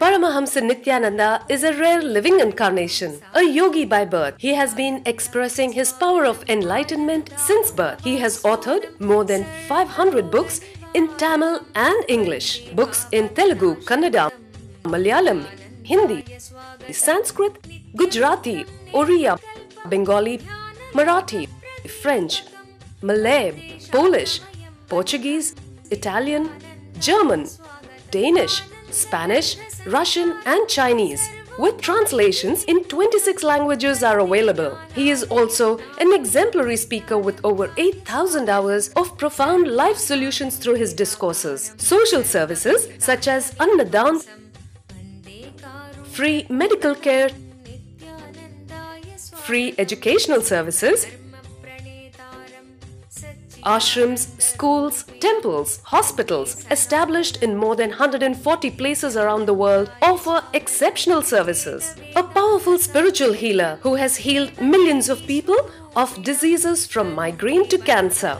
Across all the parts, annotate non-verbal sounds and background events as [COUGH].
Paramahamsa Nityananda is a rare living incarnation, a yogi by birth. He has been expressing his power of enlightenment since birth. He has authored more than 500 books in Tamil and English, books in Telugu, Kannada, Malayalam, Hindi, Sanskrit, Gujarati, Oriya, Bengali, Marathi, French, Malay, Polish, Portuguese, Italian, German, Danish, Spanish, Russian, and Chinese. With translations in 26 languages are available. He is also an exemplary speaker with over 8,000 hours of profound life solutions through his discourses. Social services such as Annadan, free medical care, free educational services, ashrams, schools, temples, hospitals, established in more than 140 places around the world, offer exceptional services. A powerful spiritual healer who has healed millions of people of diseases from migraine to cancer.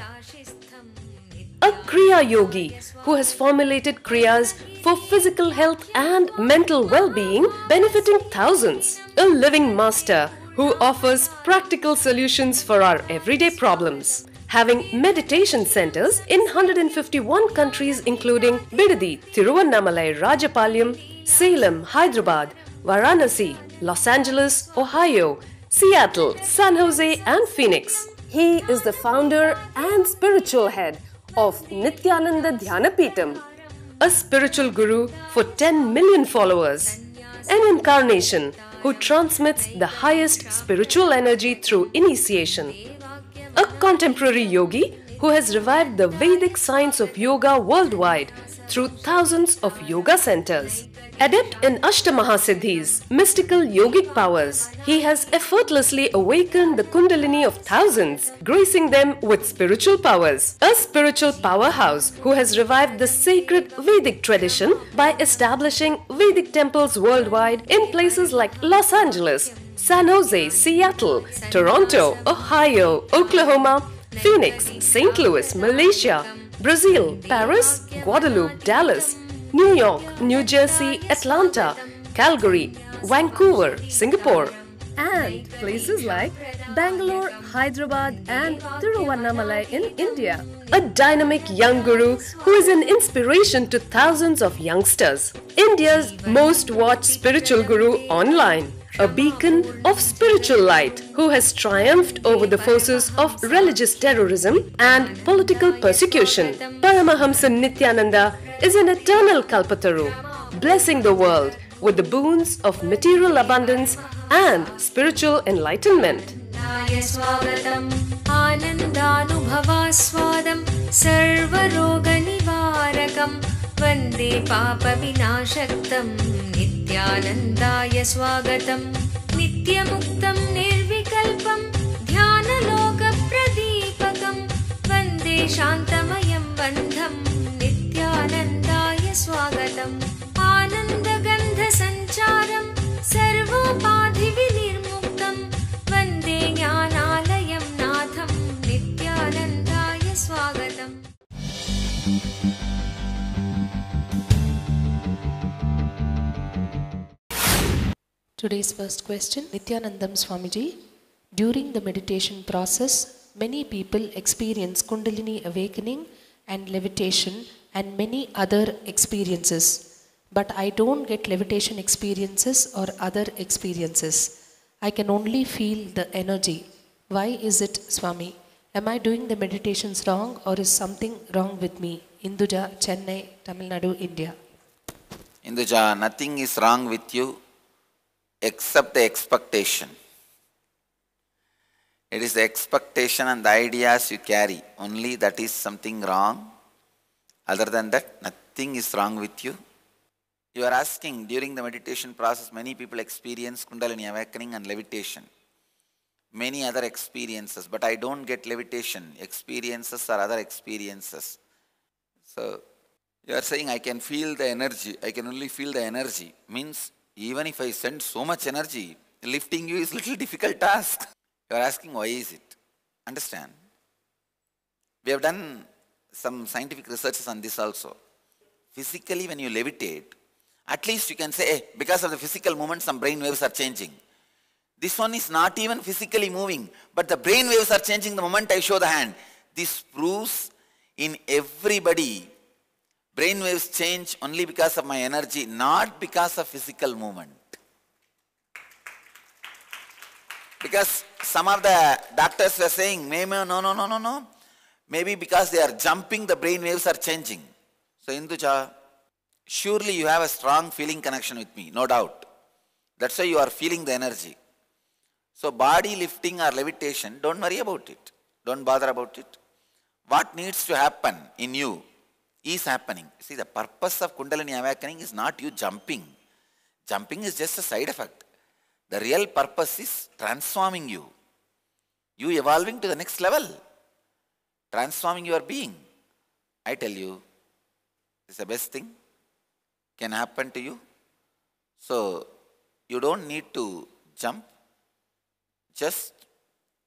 A Kriya Yogi who has formulated Kriyas for physical health and mental well being, benefiting thousands. A living master who offers practical solutions for our everyday problems having meditation centers in 151 countries including Bidadi, Tiruvannamalai, Rajapalyam, Salem, Hyderabad, Varanasi, Los Angeles, Ohio, Seattle, San Jose and Phoenix. He is the founder and spiritual head of Nityananda Dhyanapitam, a spiritual guru for 10 million followers, an incarnation who transmits the highest spiritual energy through initiation a contemporary yogi who has revived the Vedic science of yoga worldwide through thousands of yoga centers. Adept in Ashtamahasiddhis, mystical yogic powers, he has effortlessly awakened the Kundalini of thousands, gracing them with spiritual powers. A spiritual powerhouse who has revived the sacred Vedic tradition by establishing Vedic temples worldwide in places like Los Angeles, San Jose, Seattle, Toronto, Ohio, Oklahoma, Phoenix, St. Louis, Malaysia, Brazil, Paris, Guadeloupe, Dallas, New York, New Jersey, Atlanta, Calgary, Vancouver, Singapore, and places like Bangalore, Hyderabad, and Tiruvannamalai in India. A dynamic young guru who is an inspiration to thousands of youngsters. India's most watched spiritual guru online a beacon of spiritual light, who has triumphed over the forces of religious terrorism and political persecution. Paramahamsa Nityananda is an eternal Kalpataru, blessing the world with the boons of material abundance and spiritual enlightenment. वन्दे पापविनाशक्तम् नित्यानन्दाय स्वागतम् नित्यमुक्तं निर्विकल्पम् ध्यानलोकप्रदीपकम् वन्दे शान्तमयम् बन्धम् नित्यानन्दाय स्वागतम् आनन्दगन्धसञ्चारम् Today's first question Nityanandam Swamiji. During the meditation process, many people experience Kundalini awakening and levitation and many other experiences. But I don't get levitation experiences or other experiences. I can only feel the energy. Why is it, Swami? Am I doing the meditations wrong or is something wrong with me? Induja, Chennai, Tamil Nadu, India. Induja, nothing is wrong with you except the expectation. It is the expectation and the ideas you carry only that is something wrong. Other than that, nothing is wrong with you. You are asking during the meditation process, many people experience Kundalini awakening and levitation. Many other experiences, but I don't get levitation. Experiences are other experiences. So you are saying, I can feel the energy, I can only feel the energy. Means even if I send so much energy, lifting you is a little [LAUGHS] difficult task. You are asking why is it? Understand? We have done some scientific researches on this also. Physically, when you levitate, at least you can say, hey, eh, because of the physical movement, some brain waves are changing. This one is not even physically moving, but the brain waves are changing the moment I show the hand. This proves in everybody Brain waves change only because of my energy, not because of physical movement. Because some of the doctors were saying, maybe, no, no, no, no, no. Maybe because they are jumping, the brain waves are changing. So, Induja, surely you have a strong feeling connection with me, no doubt. That's why you are feeling the energy. So, body lifting or levitation, don't worry about it. Don't bother about it. What needs to happen in you is happening. See, the purpose of Kundalini awakening is not you jumping. Jumping is just a side effect. The real purpose is transforming you. You evolving to the next level. Transforming your being. I tell you, it's the best thing can happen to you. So, you don't need to jump. Just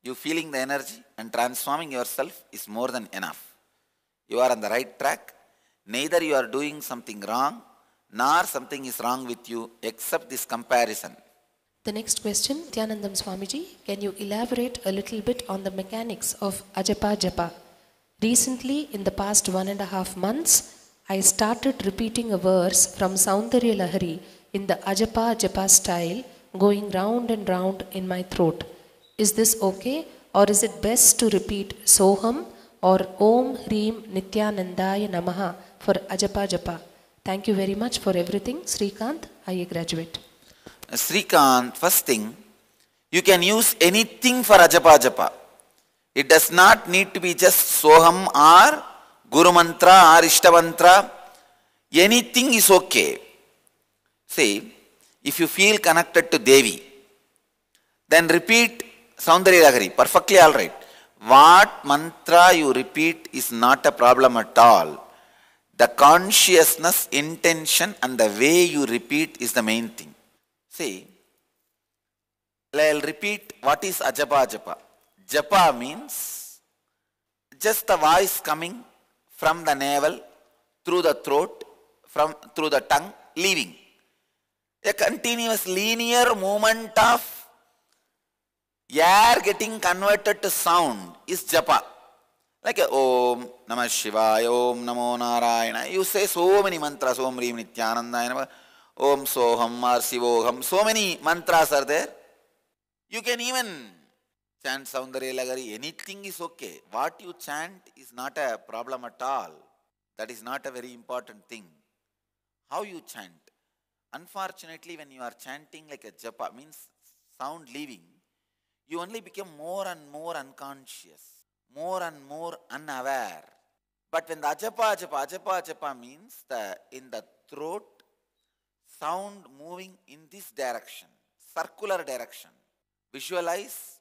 you feeling the energy and transforming yourself is more than enough. You are on the right track neither you are doing something wrong nor something is wrong with you except this comparison. The next question, Tyanandam Swamiji, can you elaborate a little bit on the mechanics of Ajapa Japa? Recently, in the past one and a half months, I started repeating a verse from Saundarya Lahari in the Ajapa Japa style, going round and round in my throat. Is this okay or is it best to repeat Soham or Om Hrim Nityanandaya Namaha for Ajapa Japa. Thank you very much for everything. Srikanth, IE graduate. Srikant, first thing, you can use anything for Ajapa Japa. It does not need to be just Soham or Guru Mantra or Ishtavantra. Anything is okay. See, if you feel connected to Devi, then repeat Soundari Lagari, perfectly alright. What mantra you repeat is not a problem at all. The consciousness, intention, and the way you repeat is the main thing. See, I'll repeat what is Ajapa Japa. Japa means just the voice coming from the navel, through the throat, from through the tongue, leaving. A continuous linear movement of air getting converted to sound is Japa. Like Om Namah Shivaya, Om Namo Narayana. You say so many mantras, Om Reem Nityanandaya, Om Soham So many mantras are there. You can even chant Soundarya Lagari. Anything is okay. What you chant is not a problem at all. That is not a very important thing. How you chant. Unfortunately, when you are chanting like a japa, means sound leaving, you only become more and more unconscious more and more unaware. But when the ajapa, ajapa, ajapa, means the, in the throat, sound moving in this direction, circular direction. Visualize.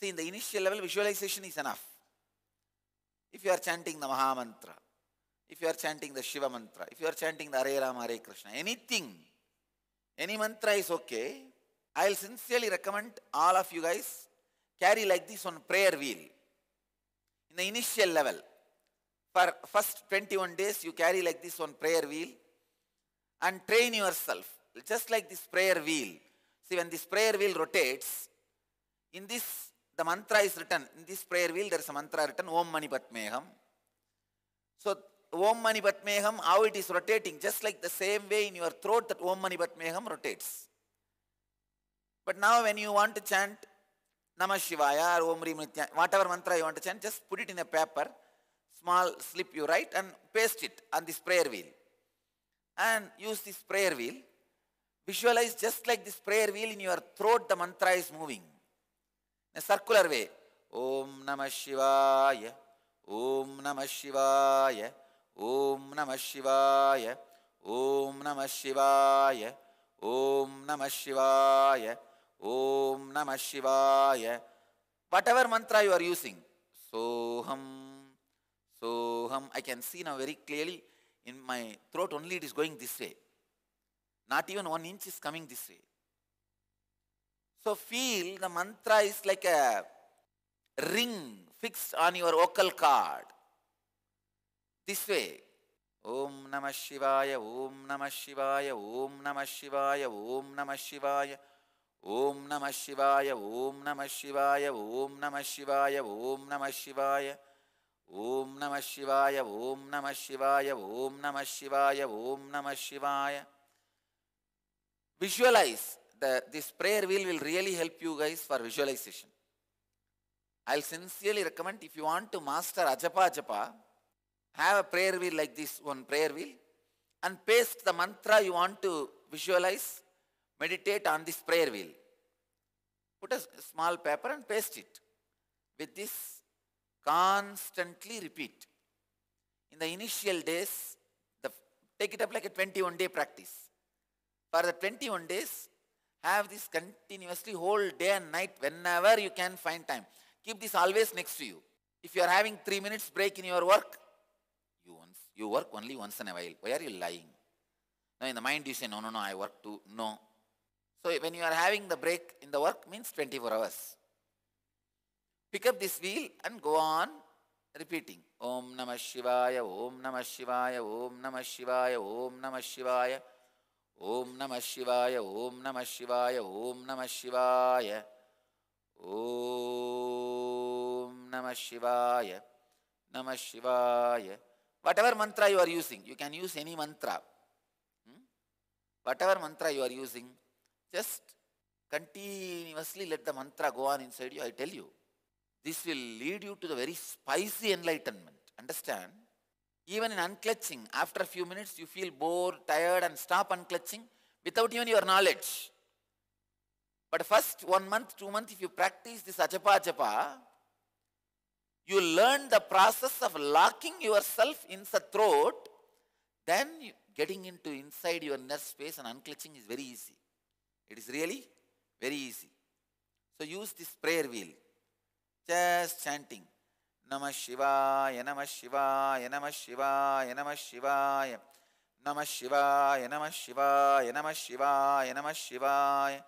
See, in the initial level, visualization is enough. If you are chanting the Maha Mantra, if you are chanting the Shiva Mantra, if you are chanting the Hare Rama, Hare Krishna, anything, any mantra is okay. I'll sincerely recommend all of you guys carry like this on prayer wheel. In the initial level, for first 21 days, you carry like this one prayer wheel and train yourself, just like this prayer wheel. See, when this prayer wheel rotates, in this, the mantra is written. In this prayer wheel, there is a mantra written, Om Mani Padmeham. So, Om Mani Padmeham, how it is rotating, just like the same way in your throat that Om Mani Padmeham rotates. But now when you want to chant Namah Shivaya or Om Rim Nityaya, whatever mantra you want to chant, just put it in a paper, small slip you write and paste it on this prayer wheel. And use this prayer wheel. Visualize just like this prayer wheel in your throat the mantra is moving. In a circular way. Om Namah Shivaya, Om Namah Shivaya, Om Namah Shivaya, Om Namah Shivaya, Om Namah Shivaya. Om Namah Shivaya Om Namah Shivaya. Whatever mantra you are using, Soham, Soham. I can see now very clearly in my throat only it is going this way. Not even one inch is coming this way. So feel the mantra is like a ring fixed on your vocal cord. This way. Om Namah Shivaya, Om Namah Shivaya, Om Namah Shivaya, Om Namah Shivaya. ಓಂ ನಮಃ ಶಿವಾಯ ಓಂ ನಮಃ ಶಿವಾಯ ಓಂ ನಮಃ ಶಿವಾಯ ಓಂ ನಮಃ ಶಿವಾಯ ಓಂ ನಮಃ ಶಿವಾಯ ಓಂ ನಮಃ ಶಿವಾಯ ಓಂ ನಮಃ ಶಿವಾಯ ಓಂ ನಮಃ ಶಿವಾಯ visualise the this prayer will will really help you guys for visualisation I will sincerely recommend if you want to master ajapa ajapa have a prayer wheel like this one prayer wheel and paste the mantra you want to visualise Meditate on this prayer wheel. Put a small paper and paste it. With this, constantly repeat. In the initial days, the, take it up like a 21 day practice. For the 21 days, have this continuously whole day and night whenever you can find time. Keep this always next to you. If you are having three minutes break in your work, you, once, you work only once in a while. Why are you lying? Now in the mind you say, no, no, no, I work too. No, so when you are having the break in the work means 24 hours. Pick up this wheel and go on repeating. Om Namah Shivaya, Om Namah Shivaya, Om Namah Shivaya, Om Namah Shivaya, Om Namah Shivaya, Om Namah Shivaya, Om Namah Shivaya, Om Namah Shivaya, Namah Shivaya. Whatever mantra you are using, you can use any mantra. Hmm? Whatever mantra you are using, just continuously let the mantra go on inside you. I tell you, this will lead you to the very spicy enlightenment. Understand? Even in unclutching, after a few minutes, you feel bored, tired, and stop unclutching without even your knowledge. But first one month, two months, if you practice this ajapa ajapa, you learn the process of locking yourself in the throat, then getting into inside your nerve space and unclutching is very easy. It is really very easy. So use this prayer wheel. Just chanting. Namah Shivaya, Namah Shivaya, Namah Shivaya, Namah Shivaya. Namah Shivaya, Namah Shivaya, Namah Shivaya, Namah Shivaya.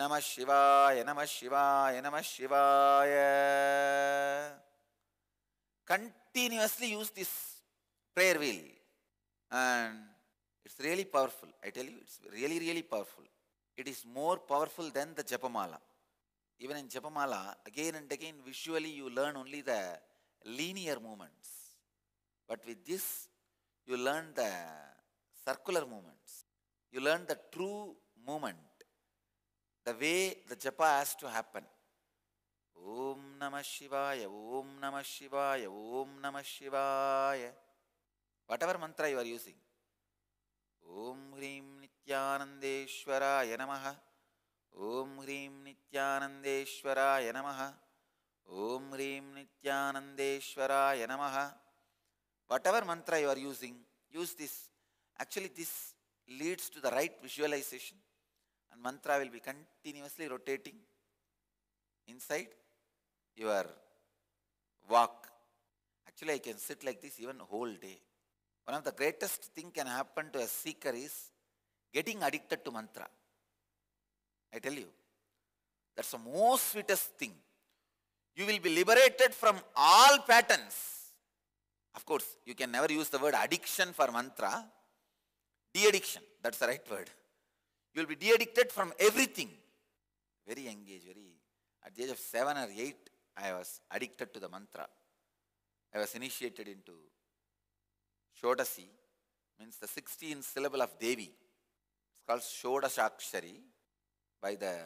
Namah Shivaya, Namah Shivaya, Namah Shivaya. Continuously use this prayer wheel. And it's really powerful. I tell you, it's really, really powerful. It is more powerful than the Japamala. Even in Japamala, again and again, visually you learn only the linear movements. But with this, you learn the circular movements. You learn the true movement, the way the japa has to happen. Om Namah Shivaya, Om Namah Shivaya, Om Namah Shivaya. Whatever mantra you are using, नित्यानन्देश्वराय नमः ॐ ह्रीं नित्यानन्देश्वराय नमः ॐ ह्रीं नित्यानन्देश्वराय नमः whatever mantra you are using use this actually this leads to the right visualization and mantra will be continuously rotating inside your walk actually i can sit like this even whole day one of the greatest thing can happen to a seeker is getting addicted to mantra. I tell you, that's the most sweetest thing. You will be liberated from all patterns. Of course, you can never use the word addiction for mantra. De-addiction, that's the right word. You will be de-addicted from everything. Very young age, very at the age of seven or eight, I was addicted to the mantra. I was initiated into Shodasi, means the 16 syllable of Devi. It's called Shodashakshari by the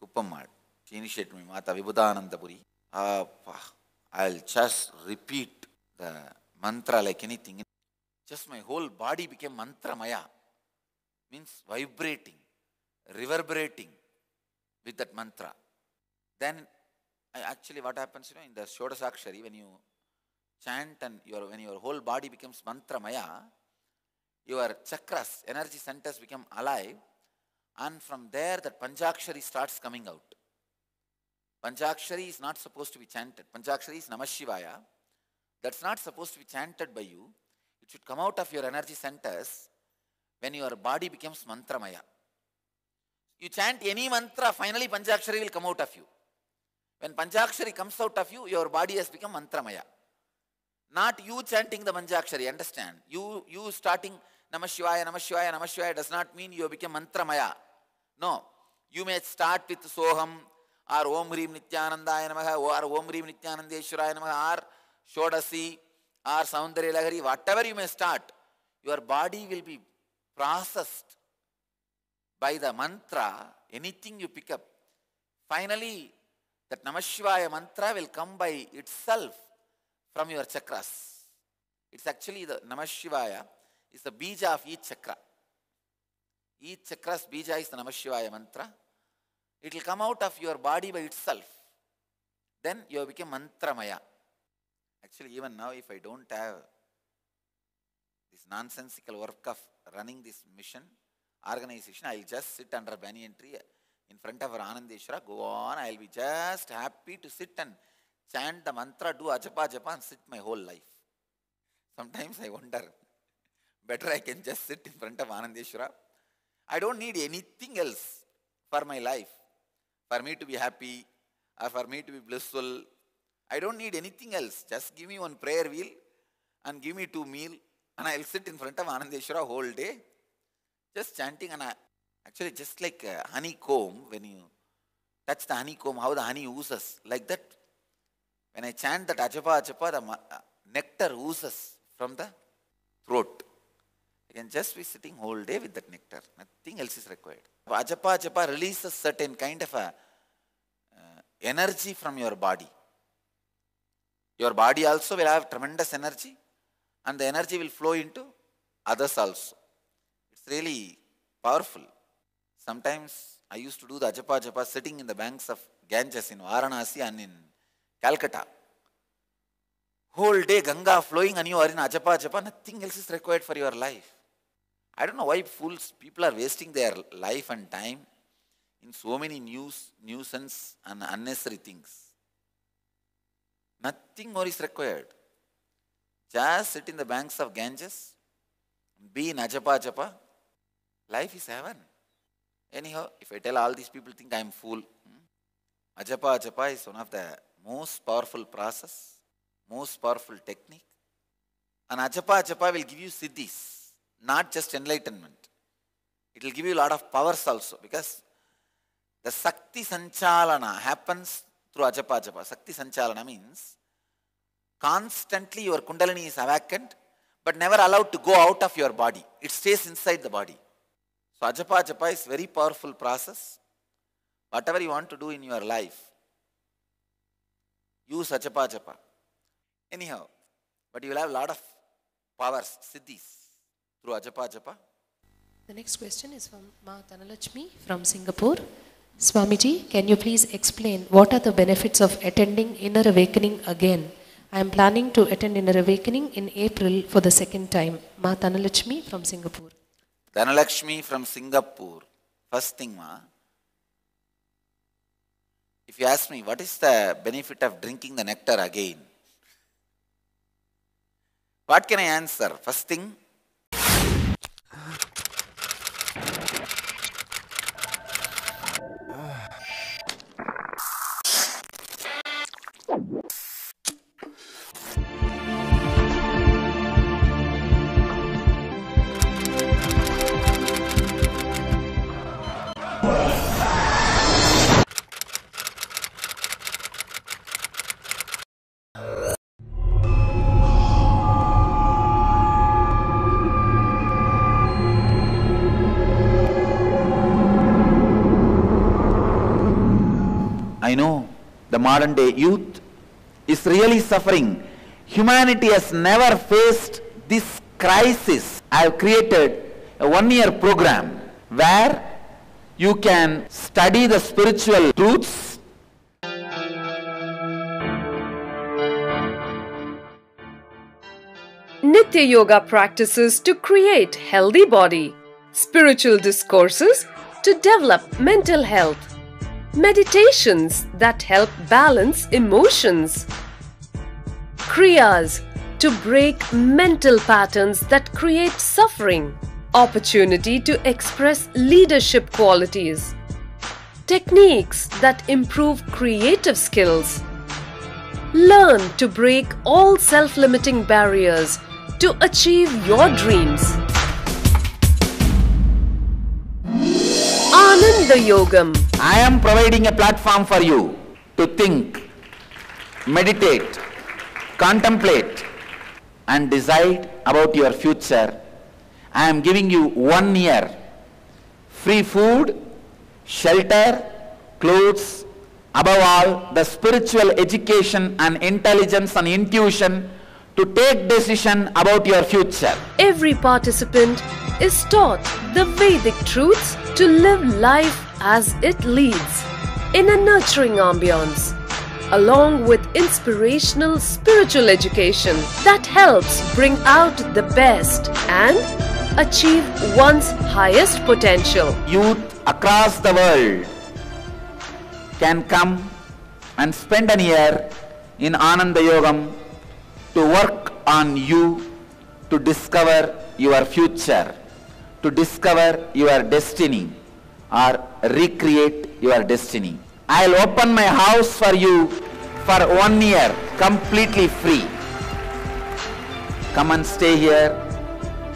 Kuppamad. She initiated me, Mata Vibhudanandapuri. Uh, I'll just repeat the mantra like anything. Just my whole body became mantramaya, means vibrating, reverberating with that mantra. Then I actually what happens, you know, in the Shodasakshari, when you chant and your, when your whole body becomes mantramaya, your chakras, energy centers become alive, and from there that Panchakshari starts coming out. Panchakshari is not supposed to be chanted. Panchakshari is Namashivaya. That's not supposed to be chanted by you. It should come out of your energy centers when your body becomes mantramaya. You chant any mantra, finally Panchakshari will come out of you. When Panchakshari comes out of you, your body has become mantramaya. Not you chanting the Panchakshari, understand. You, you starting Namashivaya, Namashivaya, Namashivaya does not mean you become mantramaya. No. You may start with Soham or Om Hrim Nityanandaya Namaha or Om Hrim Nityanandeshwaraya Namaha or Shodasi or Soundarya lahari whatever you may start, your body will be processed by the mantra, anything you pick up. Finally, that Namashivaya mantra will come by itself from your chakras. It's actually the Namashivaya is the bija of each chakra. Each chakra's bija is the Namashivaya mantra. It will come out of your body by itself. Then you become mantramaya. Actually, even now, if I don't have this nonsensical work of running this mission, organization, I'll just sit under a banyan tree in front of Anandeshwara, go on, I'll be just happy to sit and chant the mantra, do ajapa japa and sit my whole life. Sometimes I wonder, Better I can just sit in front of Anandeshwara. I don't need anything else for my life. For me to be happy, or for me to be blissful. I don't need anything else. Just give me one prayer wheel and give me two meal and I'll sit in front of Anandeshwara whole day just chanting and I, actually just like honeycomb when you touch the honeycomb, how the honey oozes like that. When I chant that achapa achapa, the uh, nectar oozes from the throat. You can just be sitting whole day with that nectar. Nothing else is required. Ajapa Ajapa releases certain kind of a, uh, energy from your body. Your body also will have tremendous energy and the energy will flow into others also. It's really powerful. Sometimes I used to do the Ajapa Ajapa sitting in the banks of Ganges in Varanasi and in Calcutta. Whole day Ganga flowing and you are in Ajapa Ajapa, nothing else is required for your life. I don't know why fools, people are wasting their life and time in so many news, nuisance and unnecessary things. Nothing more is required. Just sit in the banks of Ganges, be in Ajapa Ajapa. Life is heaven. Anyhow, if I tell all these people think I am fool. Hmm? Ajapa Ajapa is one of the most powerful process, most powerful technique. And Ajapa Ajapa will give you siddhis not just enlightenment. It will give you a lot of powers also because the Sakti Sanchalana happens through Ajapa Ajapa. Sakti Sanchalana means constantly your Kundalini is awakened, but never allowed to go out of your body. It stays inside the body. So Ajapa Ajapa is very powerful process. Whatever you want to do in your life, use Ajapa Ajapa. Anyhow, but you will have a lot of powers, siddhis through Ajapa Ajapa. The next question is from Ma Tanalachmi from Singapore. Swamiji, can you please explain what are the benefits of attending Inner Awakening again? I am planning to attend Inner Awakening in April for the second time. Ma Dhanalakshmi from Singapore. Dhanalakshmi from Singapore. First thing, Ma. If you ask me, what is the benefit of drinking the nectar again? What can I answer? First thing, modern day youth is really suffering. Humanity has never faced this crisis. I have created a one-year program where you can study the spiritual truths Nitya Yoga practices to create healthy body, spiritual discourses to develop mental health Meditations that help balance emotions. Kriyas to break mental patterns that create suffering. Opportunity to express leadership qualities. Techniques that improve creative skills. Learn to break all self-limiting barriers to achieve your dreams. Ananda Yogam I am providing a platform for you to think, meditate, contemplate and decide about your future. I am giving you one year free food, shelter, clothes, above all the spiritual education and intelligence and intuition to take decision about your future. Every participant is taught the Vedic truths to live life as it leads in a nurturing ambience along with inspirational spiritual education that helps bring out the best and achieve one's highest potential. Youth across the world can come and spend an year in Ananda Yogam to work on you to discover your future, to discover your destiny or recreate your destiny. I'll open my house for you for one year completely free. Come and stay here,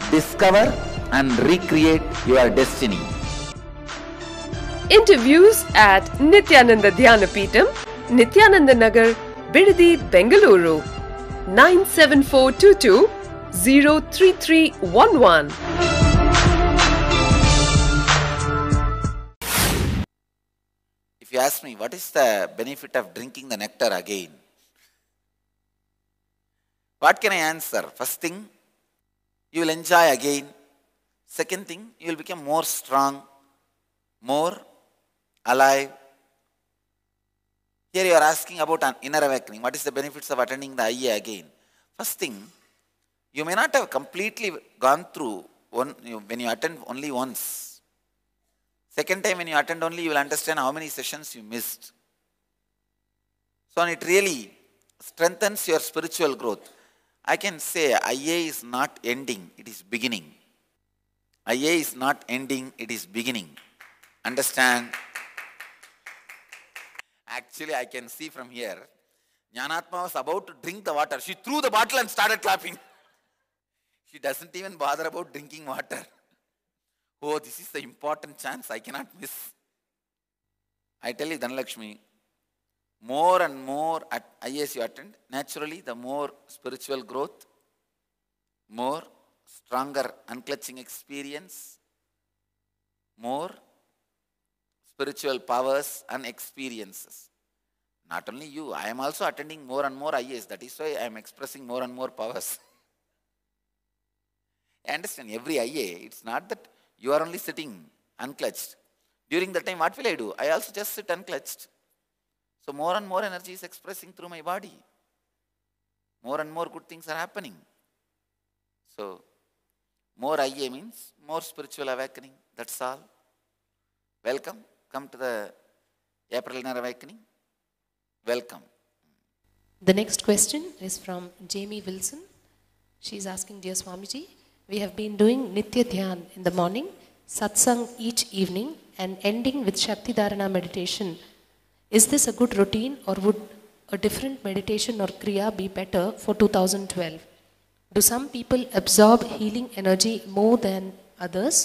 discover and recreate your destiny. Interviews at Nityananda Dhyanapeetam, Nityananda Nagar, Bidadi, Bengaluru. 97422 03311. If you ask me, what is the benefit of drinking the nectar again? What can I answer? First thing, you will enjoy again. Second thing, you will become more strong, more alive. Here you are asking about an inner awakening. What is the benefits of attending the IE again? First thing, you may not have completely gone through one, when you attend only once Second time when you attend only, you will understand how many sessions you missed. So it really strengthens your spiritual growth. I can say IA is not ending, it is beginning. IA is not ending, it is beginning. Understand? Actually, I can see from here, Jnanatma was about to drink the water. She threw the bottle and started clapping. [LAUGHS] She doesn't even bother about drinking water. Oh, this is the important chance I cannot miss. I tell you, Dhanalakshmi, more and more at IAS you attend, naturally the more spiritual growth, more stronger unclutching experience, more spiritual powers and experiences. Not only you, I am also attending more and more IAS. That is why I am expressing more and more powers. I [LAUGHS] understand every IA, it's not that you are only sitting unclutched. During that time, what will I do? I also just sit unclutched. So more and more energy is expressing through my body. More and more good things are happening. So more IA means more spiritual awakening. That's all. Welcome. Come to the April Inner Awakening. Welcome. The next question is from Jamie Wilson. She is asking, Dear Swamiji, we have been doing Nitya Dhyan in the morning, Satsang each evening, and ending with Shakti Dharana meditation. Is this a good routine or would a different meditation or Kriya be better for 2012? Do some people absorb healing energy more than others?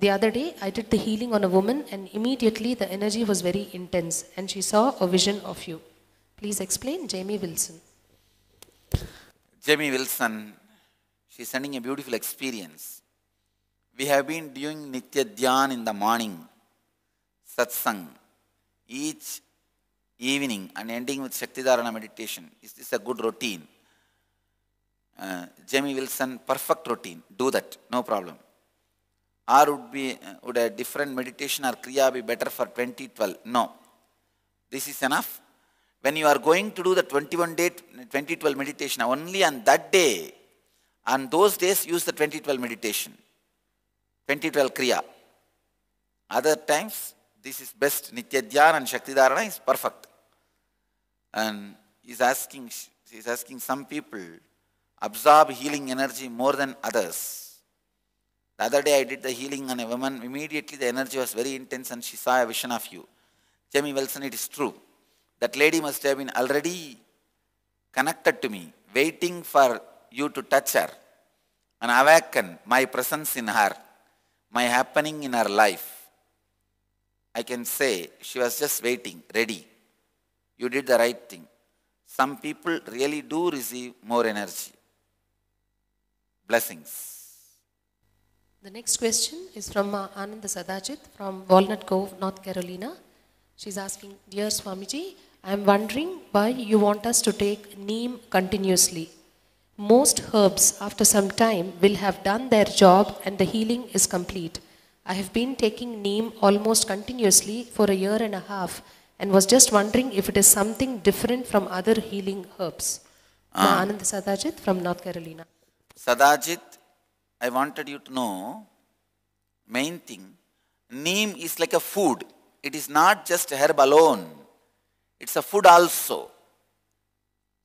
The other day, I did the healing on a woman, and immediately the energy was very intense, and she saw a vision of you. Please explain, Jamie Wilson. Jamie Wilson she is sending a beautiful experience. We have been doing Nitya Dhyan in the morning, Satsang, each evening and ending with Shaktidharana meditation. Is this a good routine? Uh, Jamie Wilson, perfect routine. Do that, no problem. Or would, be, uh, would a different meditation or Kriya be better for 2012? No. This is enough. When you are going to do the 21 day, 2012 meditation, only on that day, and those days use the 2012 meditation, 2012 Kriya. Other times, this is best Nitya and Shakti is perfect. And he's asking, he's asking some people, absorb healing energy more than others. The other day I did the healing on a woman. Immediately the energy was very intense and she saw a vision of you. Jamie Wilson, it is true. That lady must have been already connected to me, waiting for you to touch her and awaken my presence in her, my happening in her life. I can say she was just waiting, ready. You did the right thing. Some people really do receive more energy. Blessings. The next question is from uh, Ananda from Walnut Cove, North Carolina. She's asking, Dear Swamiji, I am wondering why you want us to take neem continuously. Most herbs, after some time, will have done their job and the healing is complete. I have been taking neem almost continuously for a year and a half and was just wondering if it is something different from other healing herbs. Ah. Anand Sadajit from North Carolina. Sadajit, I wanted you to know main thing neem is like a food, it is not just herb alone, it's a food also.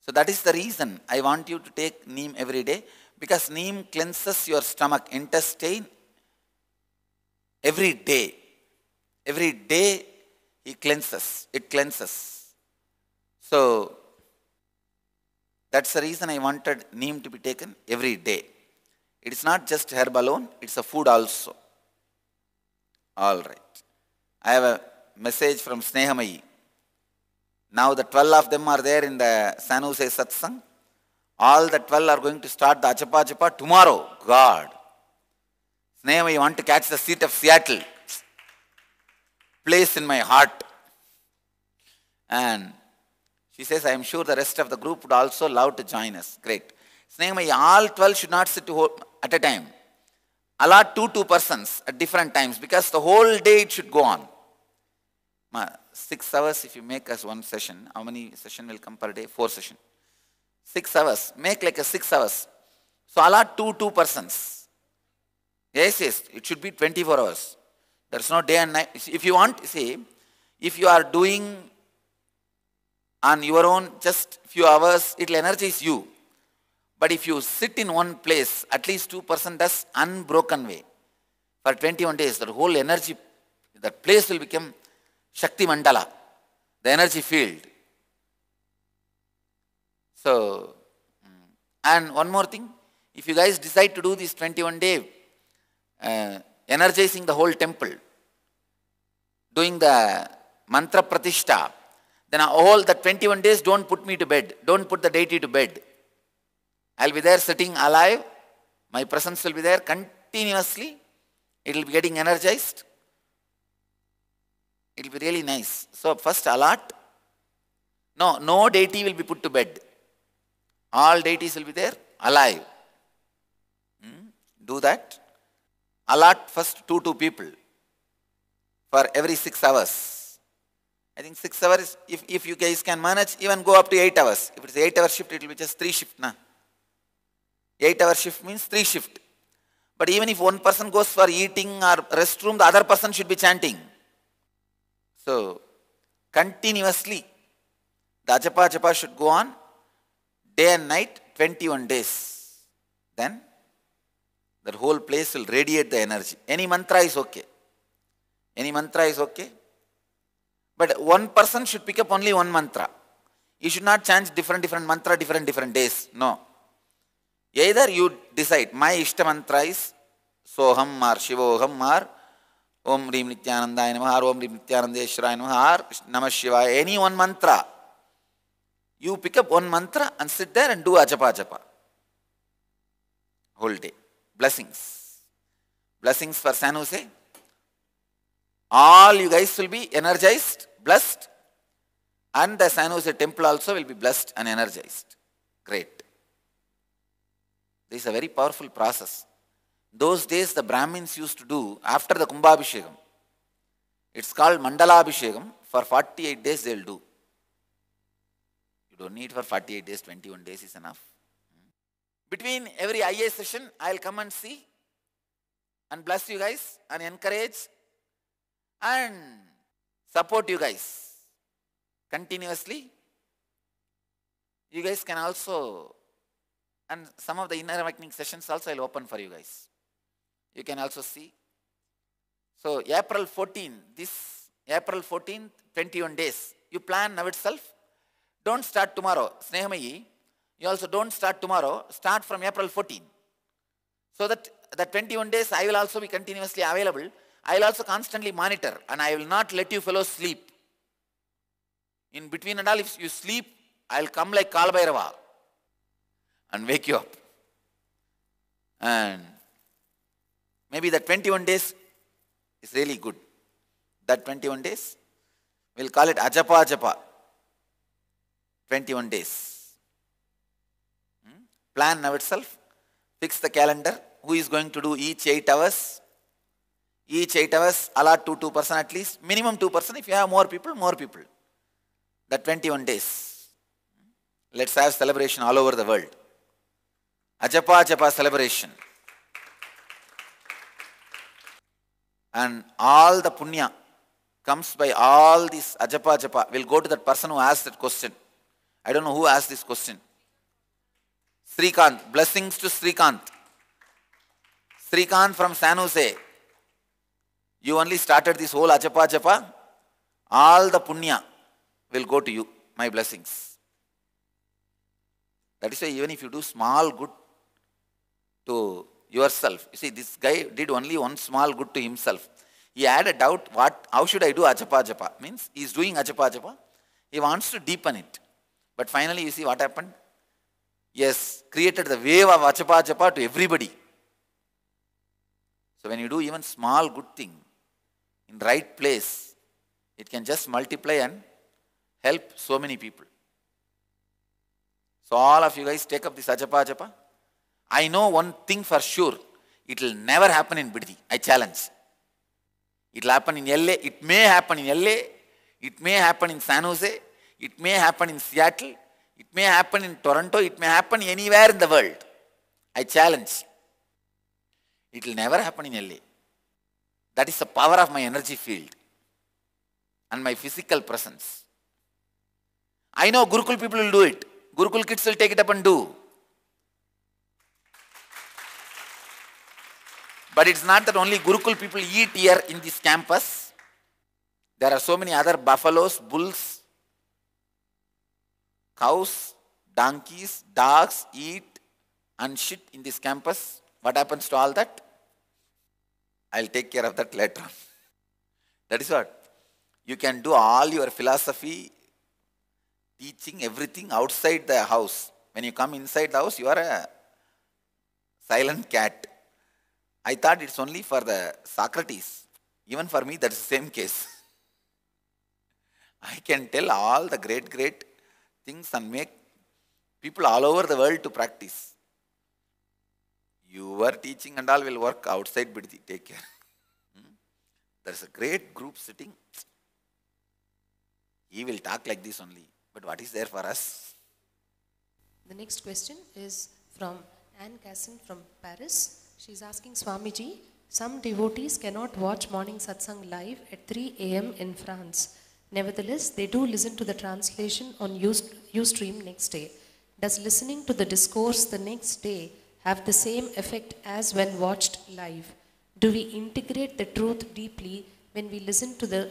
So that is the reason I want you to take neem every day because neem cleanses your stomach, intestine every day. Every day he cleanses, it cleanses. So that's the reason I wanted neem to be taken every day. It is not just herb alone, it's a food also. All right. I have a message from Snehamayi. Now the 12 of them are there in the San Jose Satsang. All the 12 are going to start the Achapa Achapa tomorrow. God. Sneva, you want to catch the seat of Seattle. Place in my heart. And she says, I am sure the rest of the group would also love to join us. Great. Sneva, all 12 should not sit at a time. Allot two, two persons at different times because the whole day it should go on six hours if you make as one session, how many session will come per day? Four session. Six hours. Make like a six hours. So allot two two persons. Yes, yes. It should be 24 hours. There's no day and night. If you want, see, if you are doing on your own just few hours, it'll energize you. But if you sit in one place, at least two person does unbroken way. For 21 days, the whole energy, that place will become Shakti Mandala, the energy field. So, mm, and one more thing, if you guys decide to do this 21 day, uh, energizing the whole temple, doing the mantra pratishta, then all the 21 days don't put me to bed, don't put the deity to bed. I'll be there sitting alive, my presence will be there continuously, it will be getting energized. It will be really nice. So first alert. No, no deity will be put to bed. All deities will be there, alive. Hmm? Do that. Alert first two, two people for every six hours. I think six hours, if, if you guys can manage, even go up to eight hours. If it's eight hour shift, it will be just three shift. Na? Eight hour shift means three shift. But even if one person goes for eating or restroom, the other person should be chanting. So continuously, the ajapa japa should go on day and night, 21 days. Then the whole place will radiate the energy. Any mantra is okay. Any mantra is okay. But one person should pick up only one mantra. You should not change different, different mantra, different, different days. No. Either you decide, my ishta mantra is Soham mar Shivoham mar ಓಂ ಹ್ರೀಂ ನಿತ್ಯಾನಂದಾಯ ನಮಃ R ಓಂ ಹ್ರೀಂ ನಿತ್ಯಾನಂದೇಶ್ವರಾಯ ನಮಃ or ನಮಃ ಶಿವಾಯ any one mantra you pick up one mantra and sit there and do ajapa ajapa whole day. Blessings. Blessings for San Jose. All you guys will be energized, blessed, and the San Jose temple also will be blessed and energized. Great. This is a very powerful process. those days the Brahmins used to do after the Kumbhabhishekam. It's called Mandala Abhishekam. For 48 days they'll do. You don't need for 48 days, 21 days is enough. Hmm. Between every IA session, I'll come and see and bless you guys and encourage and support you guys continuously. You guys can also, and some of the inner awakening sessions also I'll open for you guys. You can also see. So April 14, this April 14th, 21 days. You plan now itself. Don't start tomorrow. Snehamayi, you also don't start tomorrow. Start from April 14. So that, that 21 days I will also be continuously available. I will also constantly monitor and I will not let you fellows sleep. In between and all, if you sleep, I will come like kalbairava and wake you up. And Maybe that 21 days is really good. That 21 days, we'll call it ajapa ajapa. 21 days. Hmm? Plan now itself. Fix the calendar. Who is going to do each 8 hours? Each 8 hours, allot to 2 person at least. Minimum 2 person. If you have more people, more people. That 21 days. Let's have celebration all over the world. Ajapa Ajapa celebration. And all the punya comes by all these ajapa japa. We'll go to that person who asked that question. I don't know who asked this question. Srikant. Blessings to Srikant. Srikant from San Jose. You only started this whole ajapa japa. All the punya will go to you. My blessings. That is why even if you do small good to yourself. You see, this guy did only one small good to himself. He had a doubt, what, how should I do ajapa ajapa? Means he is doing ajapa ajapa. He wants to deepen it. But finally, you see what happened? Yes, created the wave of ajapa ajapa to everybody. So when you do even small good thing in right place, it can just multiply and help so many people. So all of you guys take up this ajapa ajapa. I know one thing for sure. It will never happen in Biddi. I challenge. It will happen in LA. It may happen in LA. It may happen in San Jose. It may happen in Seattle. It may happen in Toronto. It may happen anywhere in the world. I challenge. It will never happen in LA. That is the power of my energy field and my physical presence. I know Gurukul people will do it. Gurukul kids will take it up and do. But it's not that only Gurukul people eat here in this campus. There are so many other buffaloes, bulls, cows, donkeys, dogs eat and shit in this campus. What happens to all that? I'll take care of that later on. [LAUGHS] That is what? You can do all your philosophy, teaching, everything outside the house. When you come inside the house, you are a silent cat. I thought it's only for the Socrates. Even for me, that's the same case. [LAUGHS] I can tell all the great, great things and make people all over the world to practice. Your teaching and all will work outside Bidhi. Take care. [LAUGHS] Hmm? There's a great group sitting. He will talk like this only. But what is there for us? The next question is from Anne Casson from Paris. She's asking Swamiji, some devotees cannot watch morning satsang live at 3 a.m. in France. Nevertheless, they do listen to the translation on Ustream next day. Does listening to the discourse the next day have the same effect as when watched live? Do we integrate the truth deeply when we listen to the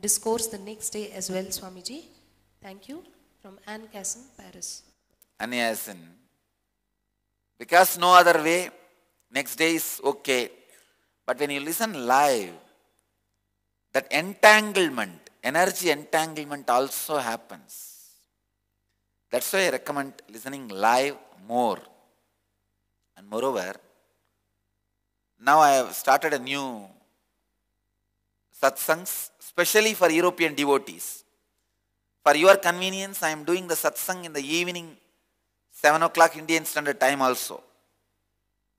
discourse the next day as well, Swamiji? Thank you. From Anne Casson, Paris. Anne Casson. Because no other way next day is okay. But when you listen live, that entanglement, energy entanglement also happens. That's why I recommend listening live more. And moreover, now I have started a new satsangs, specially for European devotees. For your convenience, I am doing the satsang in the evening, 7 o'clock Indian Standard Time also.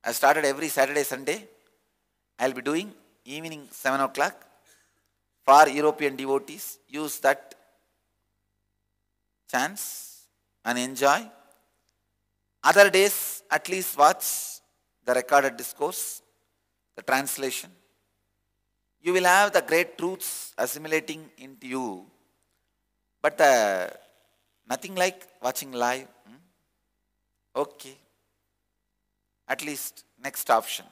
I started every Saturday, Sunday. I'll be doing evening 7 o'clock for European devotees. Use that chance and enjoy. Other days, at least watch the recorded discourse, the translation. You will have the great truths assimilating into you, but uh, nothing like watching live. Hmm? Okay at least next option.